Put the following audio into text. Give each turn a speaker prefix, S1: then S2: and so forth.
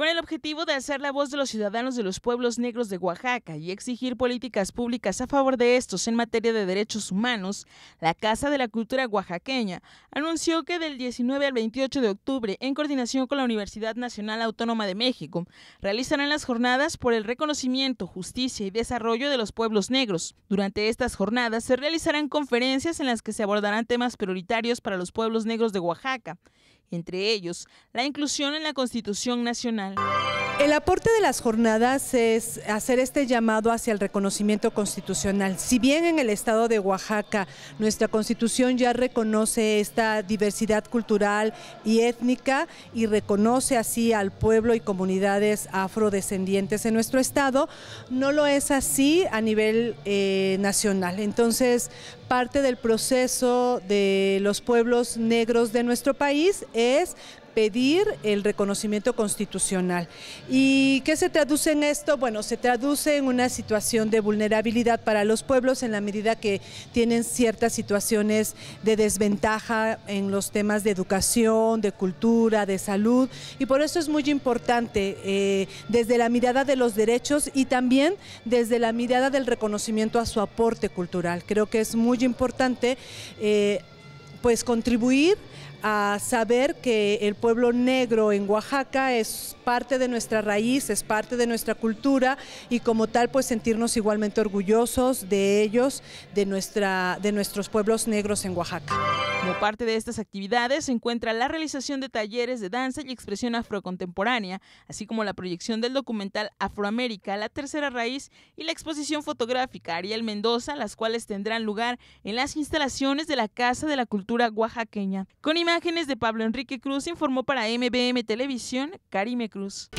S1: con el objetivo de hacer la voz de los ciudadanos de los pueblos negros de Oaxaca y exigir políticas públicas a favor de estos en materia de derechos humanos, la Casa de la Cultura Oaxaqueña anunció que del 19 al 28 de octubre, en coordinación con la Universidad Nacional Autónoma de México, realizarán las jornadas por el reconocimiento, justicia y desarrollo de los pueblos negros. Durante estas jornadas se realizarán conferencias en las que se abordarán temas prioritarios para los pueblos negros de Oaxaca entre ellos la inclusión en la Constitución Nacional.
S2: El aporte de las jornadas es hacer este llamado hacia el reconocimiento constitucional. Si bien en el estado de Oaxaca nuestra constitución ya reconoce esta diversidad cultural y étnica y reconoce así al pueblo y comunidades afrodescendientes en nuestro estado, no lo es así a nivel eh, nacional. Entonces, parte del proceso de los pueblos negros de nuestro país es pedir el reconocimiento constitucional. ¿Y qué se traduce en esto? Bueno, se traduce en una situación de vulnerabilidad para los pueblos en la medida que tienen ciertas situaciones de desventaja en los temas de educación, de cultura, de salud, y por eso es muy importante eh, desde la mirada de los derechos y también desde la mirada del reconocimiento a su aporte cultural. Creo que es muy importante eh, pues contribuir a saber que el pueblo negro en Oaxaca es parte de nuestra raíz, es parte de nuestra cultura y como tal pues sentirnos igualmente orgullosos de ellos, de, de nuestros pueblos negros en Oaxaca.
S1: Como parte de estas actividades se encuentra la realización de talleres de danza y expresión afrocontemporánea, así como la proyección del documental Afroamérica, la tercera raíz y la exposición fotográfica Ariel Mendoza, las cuales tendrán lugar en las instalaciones de la Casa de la Cultura Oaxaqueña. Con imágenes de Pablo Enrique Cruz informó para MBM Televisión Karime Cruz.